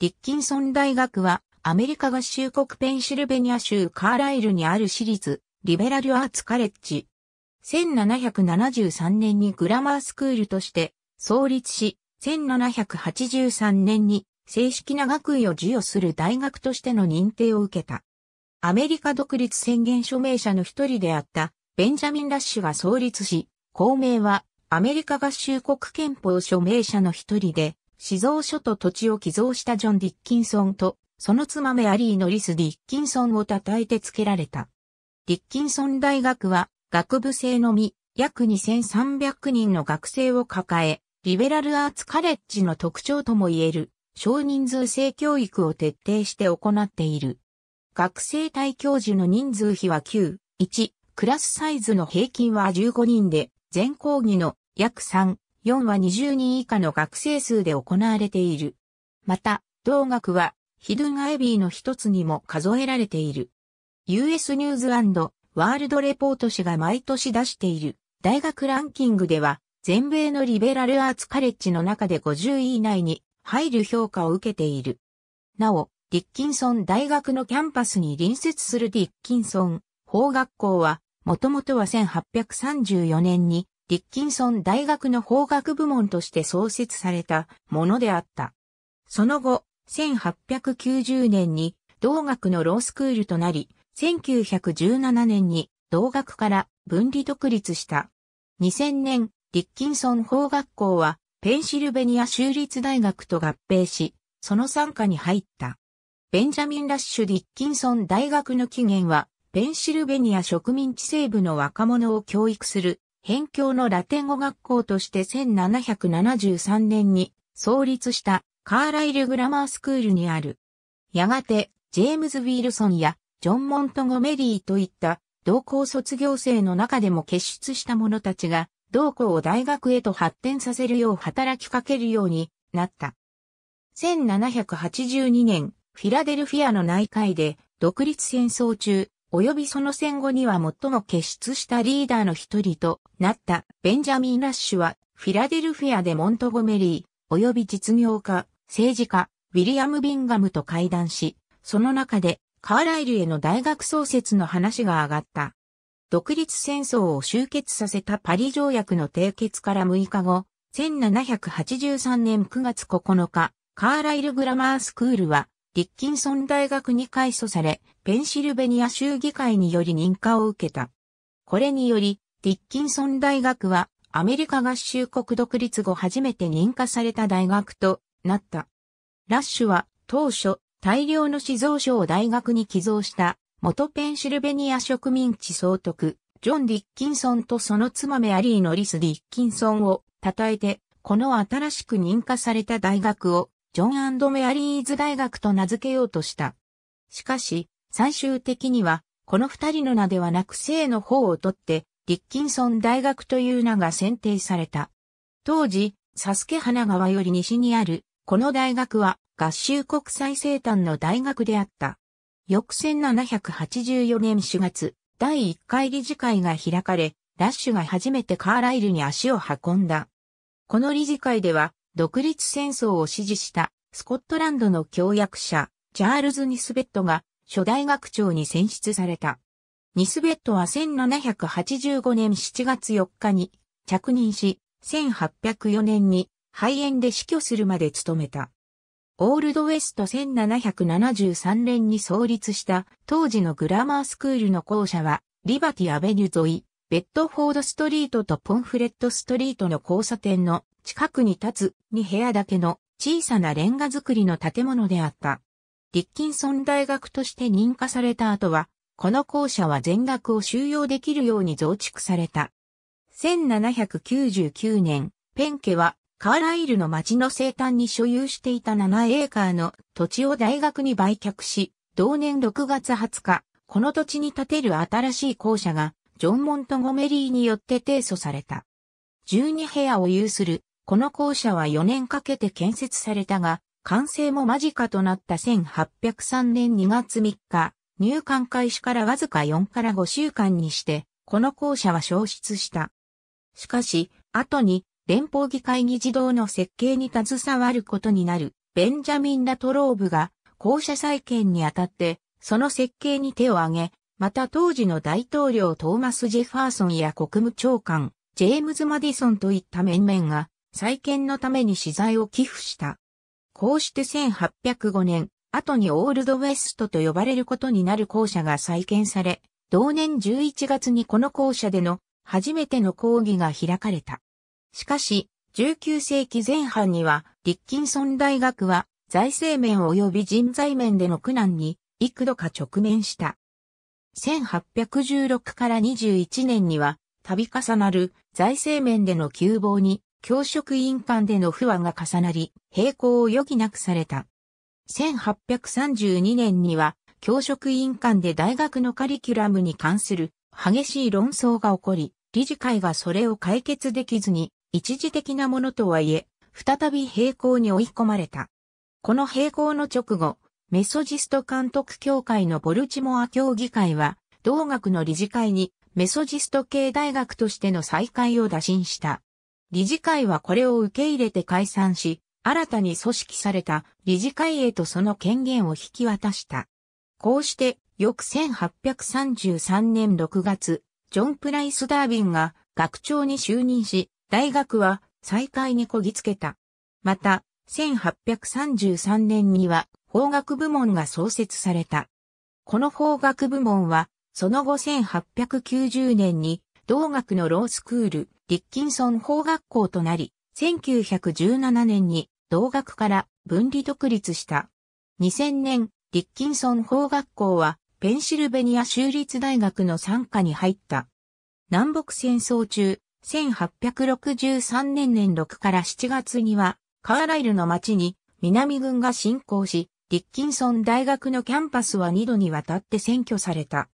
ディッキンソン大学は、アメリカ合衆国ペンシルベニア州カーライルにある私立、リベラルアーツカレッジ。1773年にグラマースクールとして創立し、1783年に正式な学位を授与する大学としての認定を受けた。アメリカ独立宣言署名者の一人であったベンジャミン・ラッシュが創立し、公明はアメリカ合衆国憲法署名者の一人で死蔵書と土地を寄贈したジョン・ディッキンソンと、その妻メアリーノリス・ディッキンソンを称えて付けられた。ディッキンソン大学は、学部生のみ、約2300人の学生を抱え、リベラルアーツカレッジの特徴とも言える、少人数制教育を徹底して行っている。学生対教授の人数比は9、1、クラスサイズの平均は15人で、全講義の約3、4は20人以下の学生数で行われている。また、同学はヒドゥンアイビーの一つにも数えられている。US ニューズワールドレポート誌が毎年出している大学ランキングでは、全米のリベラルアーツカレッジの中で50位以内に入る評価を受けている。なお、ディッキンソン大学のキャンパスに隣接するディッキンソン法学校は、もともとは1834年にリッキンソン大学の法学部門として創設されたものであった。その後、1890年に同学のロースクールとなり、1917年に同学から分離独立した。2000年、リッキンソン法学校はペンシルベニア州立大学と合併し、その参加に入った。ベンジャミン・ラッシュ・ディッキンソン大学の起源は、ペンシルベニア植民地西部の若者を教育する辺境のラテン語学校として1773年に創立したカーライルグラマースクールにある。やがて、ジェームズ・ウィルソンやジョン・モントゴメリーといった同校卒業生の中でも結出した者たちが、同校を大学へと発展させるよう働きかけるようになった。1782年、フィラデルフィアの内海で、独立戦争中、及びその戦後には最も傑出したリーダーの一人となったベンジャミン・ラッシュは、フィラデルフィアでモントゴメリー、及び実業家、政治家、ウィリアム・ビンガムと会談し、その中でカーライルへの大学創設の話が上がった。独立戦争を終結させたパリ条約の締結から6日後、1783年9月9日、カーライル・グラマースクールは、リッキンソン大学に改組され、ペンシルベニア州議会により認可を受けた。これにより、ディッキンソン大学は、アメリカ合衆国独立後初めて認可された大学となった。ラッシュは、当初、大量の死蔵書を大学に寄贈した、元ペンシルベニア植民地総督、ジョン・ディッキンソンとその妻メアリー・ノリス・ディッキンソンを称えて、この新しく認可された大学をジョンメアリーズ大学と名付けようとした。しかし、最終的には、この二人の名ではなく生の方を取って、リッキンソン大学という名が選定された。当時、サスケ花川より西にある、この大学は、合衆国最西端の大学であった。翌1784年4月、第1回理事会が開かれ、ラッシュが初めてカーライルに足を運んだ。この理事会では、独立戦争を支持したスコットランドの協約者、チャールズ・ニスベットが初代学長に選出された。ニスベットは1785年7月4日に着任し、1804年に肺炎で死去するまで務めた。オールドウェスト1773年に創立した当時のグラマースクールの校舎は、リバティアベニュ沿い、ベッドフォードストリートとポンフレットストリートの交差点の近くに立つ2部屋だけの小さなレンガ造りの建物であった。リッキンソン大学として認可された後は、この校舎は全額を収容できるように増築された。1799年、ペン家はカーライルの町の生誕に所有していた7エーカーの土地を大学に売却し、同年6月20日、この土地に建てる新しい校舎が、ジョン・モントゴメリーによって提訴された。12部屋を有するこの校舎は4年かけて建設されたが、完成も間近となった1803年2月3日、入管開始からわずか4から5週間にして、この校舎は消失した。しかし、後に連邦議会議事堂の設計に携わることになるベンジャミン・ラトローブが校舎再建にあたってその設計に手を挙げ、また当時の大統領トーマス・ジェファーソンや国務長官ジェームズ・マディソンといった面々が再建のために資材を寄付した。こうして1805年、後にオールドウェストと呼ばれることになる校舎が再建され、同年11月にこの校舎での初めての講義が開かれた。しかし、19世紀前半には、リッキンソン大学は財政面及び人材面での苦難に幾度か直面した。1816から21年には、度重なる財政面での窮乏に教職員間での不和が重なり、並行を余儀なくされた。1832年には、教職員間で大学のカリキュラムに関する激しい論争が起こり、理事会がそれを解決できずに、一時的なものとはいえ、再び並行に追い込まれた。この並行の直後、メソジスト監督協会のボルチモア協議会は、同学の理事会にメソジスト系大学としての再開を打診した。理事会はこれを受け入れて解散し、新たに組織された理事会へとその権限を引き渡した。こうして、翌1833年6月、ジョン・プライス・ダービンが学長に就任し、大学は再開にこぎつけた。また、1833年には法学部門が創設された。この法学部門は、その後1890年に同学のロースクール、リッキンソン法学校となり、1917年に同学から分離独立した。2000年、リッキンソン法学校はペンシルベニア州立大学の参加に入った。南北戦争中、1863年年6から7月には、カーライルの町に南軍が侵攻し、リッキンソン大学のキャンパスは2度にわたって占拠された。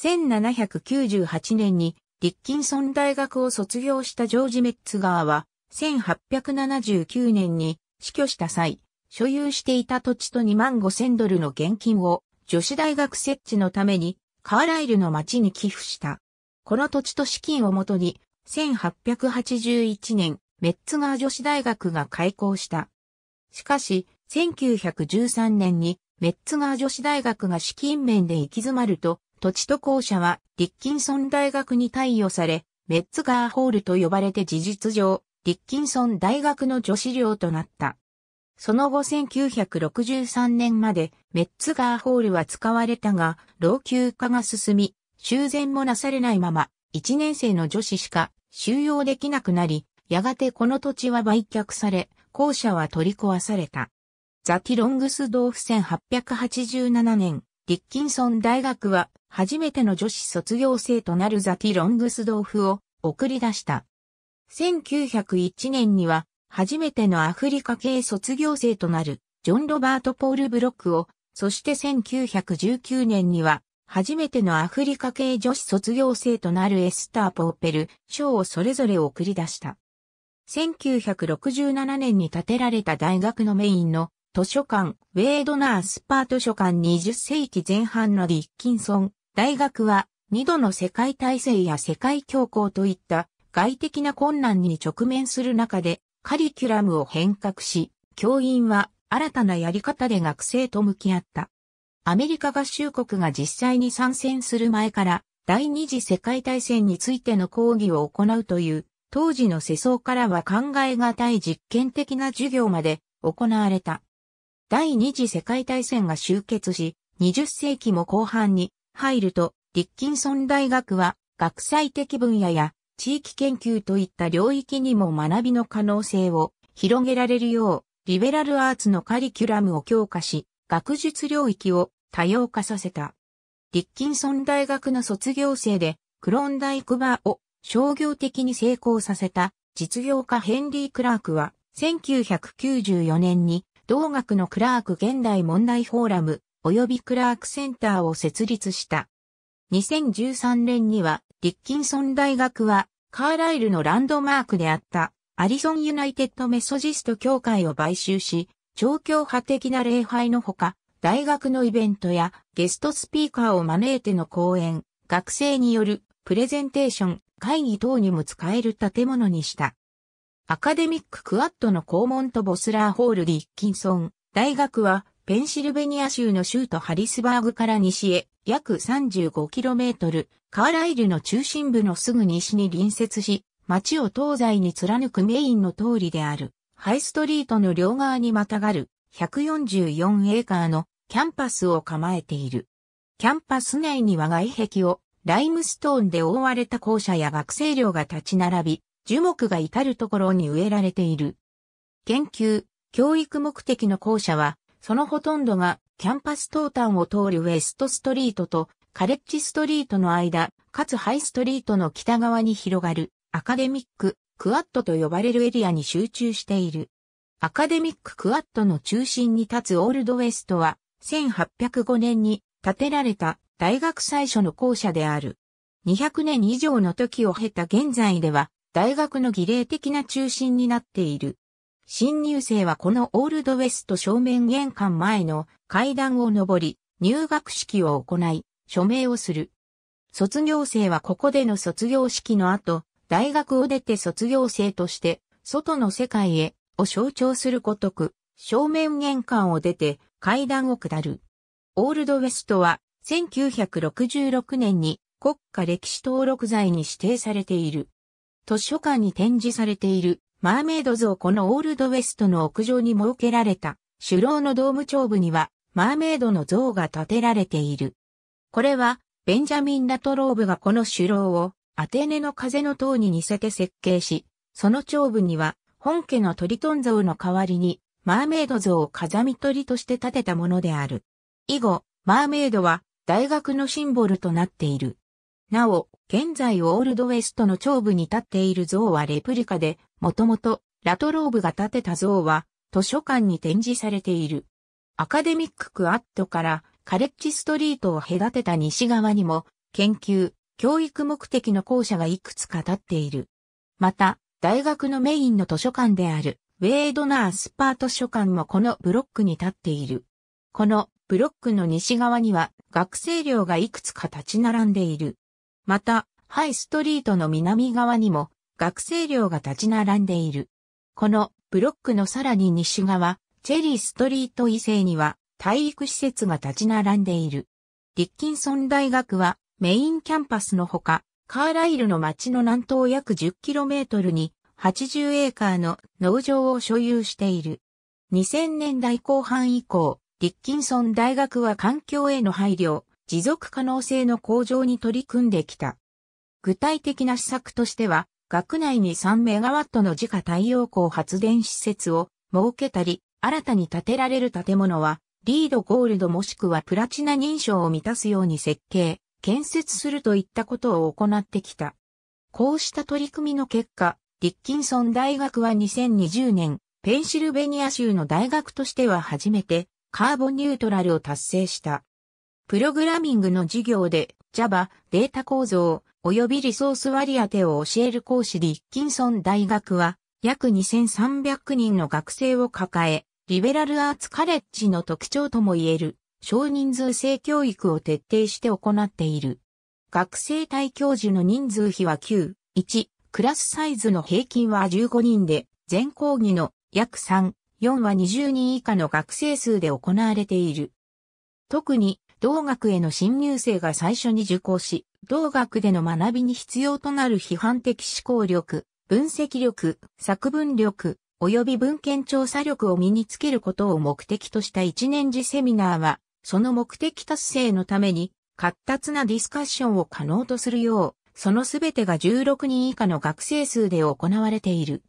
1798年にリッキンソン大学を卒業したジョージ・メッツガーは、1879年に死去した際、所有していた土地と2万5千ドルの現金を女子大学設置のためにカーライルの町に寄付した。この土地と資金をもとに、1881年、メッツガー女子大学が開校した。しかし、1913年にメッツガー女子大学が資金面で行き詰まると、土地と校舎はディッキンソン大学に貸与され、メッツガーホールと呼ばれて事実上、ディッキンソン大学の女子寮となった。その後1963年までメッツガーホールは使われたが、老朽化が進み、修繕もなされないまま、1年生の女子しか収容できなくなり、やがてこの土地は売却され、校舎は取り壊された。ザ・ティロングスドーフ1887年、ディッキンソン大学は初めての女子卒業生となるザティ・ロングスドーフを送り出した。1901年には初めてのアフリカ系卒業生となるジョン・ロバート・ポール・ブロックを、そして1919年には初めてのアフリカ系女子卒業生となるエスター・ポーペル、賞をそれぞれ送り出した。1967年に建てられた大学のメインの図書館、ウェイドナースパー図書館20世紀前半のディッキンソン大学は、二度の世界大戦や世界恐慌といった外的な困難に直面する中で、カリキュラムを変革し、教員は新たなやり方で学生と向き合った。アメリカ合衆国が実際に参戦する前から第二次世界大戦についての講義を行うという当時の世相からは考えがたい実験的な授業まで行われた。第二次世界大戦が終結し、20世紀も後半に入ると、リッキンソン大学は学際的分野や地域研究といった領域にも学びの可能性を広げられるよう、リベラルアーツのカリキュラムを強化し、学術領域を多様化させた。リッキンソン大学の卒業生で、クロンダイクバーを商業的に成功させた実業家ヘンリー・クラークは1994年に同学のクラーク現代問題フォーラム及びクラークセンターを設立した。2013年にはリッキンソン大学はカーライルのランドマークであったアリソンユナイテッドメソジスト協会を買収し、超教派的な礼拝のほか、大学のイベントやゲストスピーカーを招いての講演、学生によるプレゼンテーション、会議等にも使える建物にした。アカデミッククアッドの校門とボスラー・ホール・ディッキンソン大学はペンシルベニア州の州都ハリスバーグから西へ約 35km、カーライルの中心部のすぐ西に隣接し、街を東西に貫くメインの通りである、ハイストリートの両側にまたがる144エーカーのキャンパスを構えている。キャンパス内には外壁をライムストーンで覆われた校舎や学生寮が立ち並び、樹木が至るところに植えられている。研究、教育目的の校舎は、そのほとんどがキャンパス東端を通るウェストストリートとカレッジストリートの間、かつハイストリートの北側に広がるアカデミック、クワットと呼ばれるエリアに集中している。アカデミッククワットの中心に立つオールドウェストは、1805年に建てられた大学最初の校舎である。200年以上の時を経た現在では、大学の儀礼的な中心になっている。新入生はこのオールドウェスト正面玄関前の階段を上り、入学式を行い、署名をする。卒業生はここでの卒業式の後、大学を出て卒業生として、外の世界へ、を象徴するごとく、正面玄関を出て階段を下る。オールドウェストは、1966年に国家歴史登録財に指定されている。図書館に展示されているマーメイド像このオールドウェストの屋上に設けられた首楼のドーム頂部にはマーメイドの像が建てられている。これはベンジャミン・ラトローブがこの首楼をアテネの風の塔に似せて設計し、その頂部には本家のトリトン像の代わりにマーメイド像を風見りとして建てたものである。以後、マーメイドは大学のシンボルとなっている。なお、現在オールドウェストの頂部に立っている像はレプリカで、もともとラトローブが建てた像は図書館に展示されている。アカデミッククアットからカレッジストリートを隔てた西側にも研究、教育目的の校舎がいくつか立っている。また、大学のメインの図書館であるウェイドナースパー図書館もこのブロックに立っている。このブロックの西側には学生寮がいくつか立ち並んでいる。また、ハイストリートの南側にも学生寮が立ち並んでいる。このブロックのさらに西側、チェリーストリート以西には体育施設が立ち並んでいる。リッキンソン大学はメインキャンパスのほか、カーライルの町の南東約 10km に80エーカーの農場を所有している。2000年代後半以降、リッキンソン大学は環境への配慮、持続可能性の向上に取り組んできた。具体的な施策としては、学内に3メガワットの自家太陽光発電施設を設けたり、新たに建てられる建物は、リードゴールドもしくはプラチナ認証を満たすように設計、建設するといったことを行ってきた。こうした取り組みの結果、ディッキンソン大学は2020年、ペンシルベニア州の大学としては初めてカーボンニュートラルを達成した。プログラミングの授業で Java、データ構造、及びリソース割り当てを教える講師リッキンソン大学は、約2300人の学生を抱え、リベラルアーツカレッジの特徴ともいえる、少人数制教育を徹底して行っている。学生対教授の人数比は9、1、クラスサイズの平均は15人で、全講義の約3、4は20人以下の学生数で行われている。特に同学への新入生が最初に受講し、同学での学びに必要となる批判的思考力、分析力、作文力、及び文献調査力を身につけることを目的とした一年次セミナーは、その目的達成のために、活発なディスカッションを可能とするよう、そのすべてが16人以下の学生数で行われている。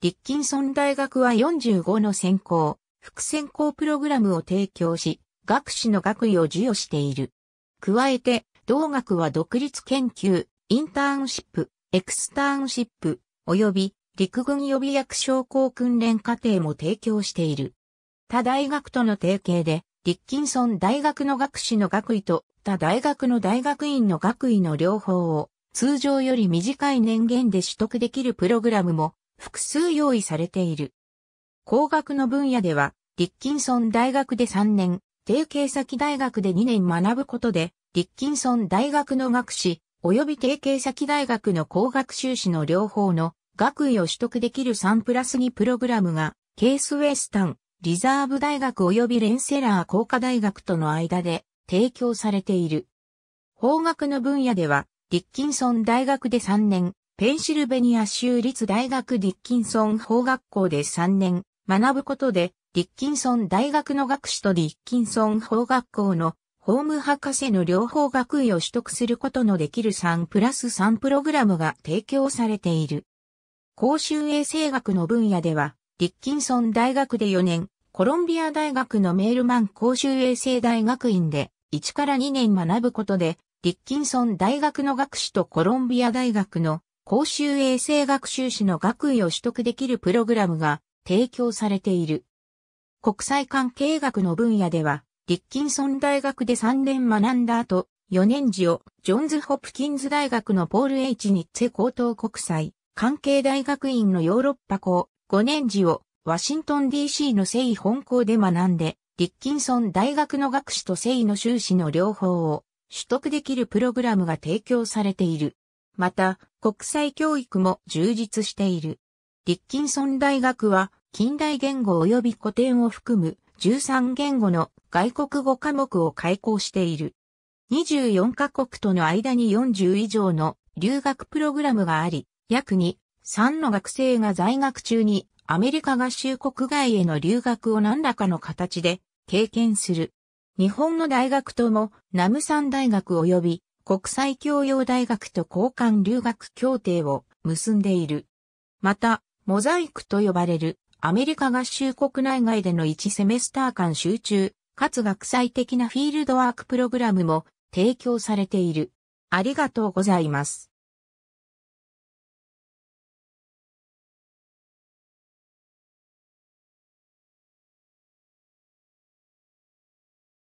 リッキンソン大学は45の専攻、副専攻プログラムを提供し、学士の学位を授与している。加えて、同学は独立研究、インターンシップ、エクスターンシップ、及び陸軍予備役商工訓練課程も提供している。他大学との提携で、リッキンソン大学の学士の学位と他大学の大学院の学位の両方を通常より短い年限で取得できるプログラムも複数用意されている。工学の分野では、リッキンソン大学で3年、提携先大学で2年学ぶことで、リッキンソン大学の学士、及び提携先大学の工学修士の両方の学位を取得できる3プラス2プログラムが、ケースウェスタン、リザーブ大学及びレンセラー工科大学との間で提供されている。法学の分野では、リッキンソン大学で3年、ペンシルベニア州立大学リッキンソン法学校で3年、学ぶことで、リッキンソン大学の学士とリッキンソン法学校の法務博士の両方学位を取得することのできる3プラス3プログラムが提供されている。公衆衛生学の分野では、リッキンソン大学で4年、コロンビア大学のメールマン公衆衛生大学院で1から2年学ぶことで、リッキンソン大学の学士とコロンビア大学の公衆衛生学習士の学位を取得できるプログラムが提供されている。国際関係学の分野では、リッキンソン大学で3年学んだ後、4年時をジョンズ・ホプキンズ大学のポール・エイチ・ニッツェ高等国際関係大学院のヨーロッパ校、5年時をワシントン DC の聖本校で学んで、リッキンソン大学の学士と聖の修士の両方を取得できるプログラムが提供されている。また、国際教育も充実している。リッキンソン大学は近代言語及び古典を含む13言語の外国語科目を開講している。24カ国との間に40以上の留学プログラムがあり、約2、3の学生が在学中にアメリカ合衆国外への留学を何らかの形で経験する。日本の大学ともナムサン大学及び国際教養大学と交換留学協定を結んでいる。また、モザイクと呼ばれるアメリカ合衆国内外での1セメスター間集中、かつ学際的なフィールドワークプログラムも提供されている。ありがとうございます。